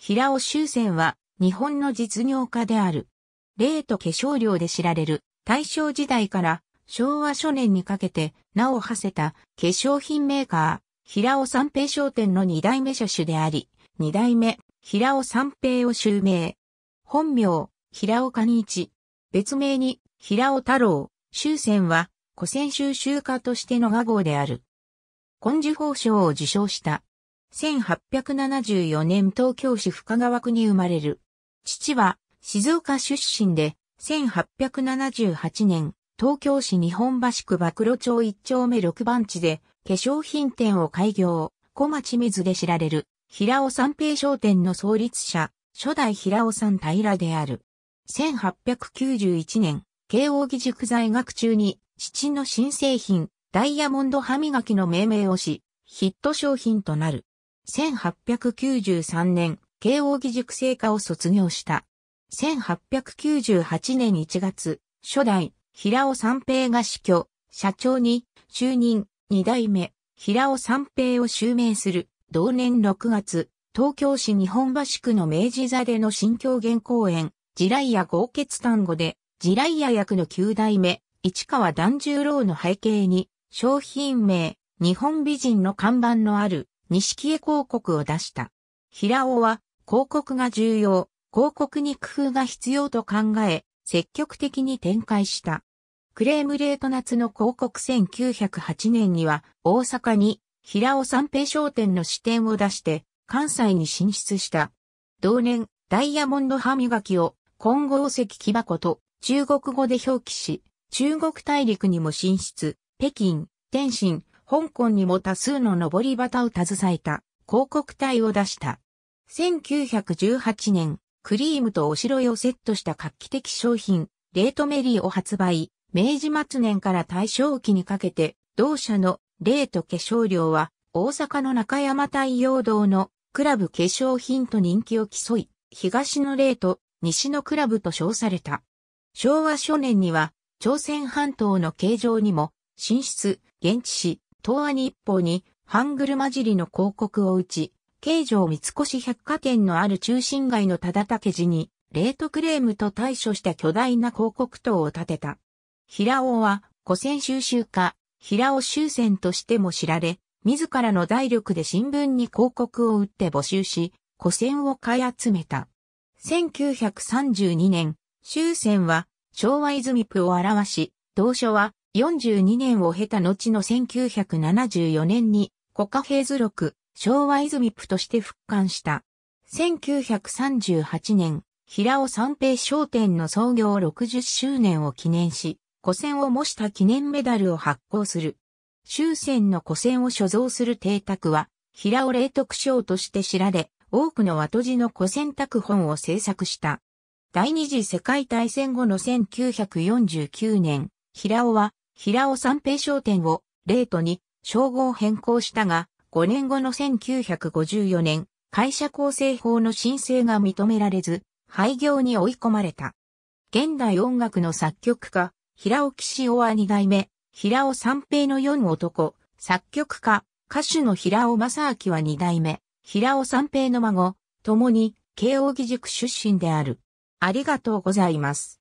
平尾修仙は日本の実業家である。霊と化粧料で知られる大正時代から昭和初年にかけて名を馳せた化粧品メーカー平尾三平商店の二代目社主であり、二代目平尾三平を襲名。本名平尾兼一。別名に平尾太郎。修仙は古仙修修家としての画号である。根樹法賞を受賞した1874年東京市深川区に生まれる。父は静岡出身で、1878年、東京市日本橋区曝露町一丁目六番地で、化粧品店を開業、小町水で知られる、平尾三平商店の創立者、初代平尾さん平である。1891年、慶応義塾在学中に、父の新製品、ダイヤモンド歯磨きの命名をし、ヒット商品となる。1893年、慶応義塾聖火を卒業した。1898年1月、初代、平尾三平が死去、社長に就任、二代目、平尾三平を襲名する。同年6月、東京市日本橋区の明治座での新狂言公演、地雷屋豪傑単語で、地雷屋役の九代目、市川團十郎の背景に、商品名、日本美人の看板のある、錦江広告を出した。平尾は、広告が重要、広告に工夫が必要と考え、積極的に展開した。クレームレート夏の広告1908年には、大阪に平尾三平商店の支店を出して、関西に進出した。同年、ダイヤモンド歯磨きを混合石木箱と中国語で表記し、中国大陸にも進出、北京、天津、香港にも多数の上り旗を携えた広告体を出した。1918年、クリームとおしろいをセットした画期的商品、レートメリーを発売。明治末年から大正期にかけて、同社のレート化粧料は、大阪の中山太陽堂のクラブ化粧品と人気を競い、東のレート、西のクラブと称された。昭和初年には、朝鮮半島の形状にも、進出、現地史、東亜日報にハングル混じりの広告を打ち、京城三越百貨店のある中心街の忠武寺に、レートクレームと対処した巨大な広告塔を建てた。平尾は古戦収集家、平尾修戦としても知られ、自らの財力で新聞に広告を打って募集し、古戦を買い集めた。1932年、修戦は昭和泉プを表し、同書は42年を経た後の1974年に国家平図録、昭和泉プとして復刊した。1938年、平尾三平商店の創業60周年を記念し、古銭を模した記念メダルを発行する。終戦の古銭を所蔵する邸宅は、平尾霊徳賞として知られ、多くの和とじの古戦宅本を制作した。第二次世界大戦後の1949年、平尾は平尾三平商店をレートに称号変更したが、5年後の1954年、会社構成法の申請が認められず、廃業に追い込まれた。現代音楽の作曲家、平尾岸尾は二代目、平尾三平の四男、作曲家、歌手の平尾正明は二代目、平尾三平の孫、共に慶応義塾出身である。ありがとうございます。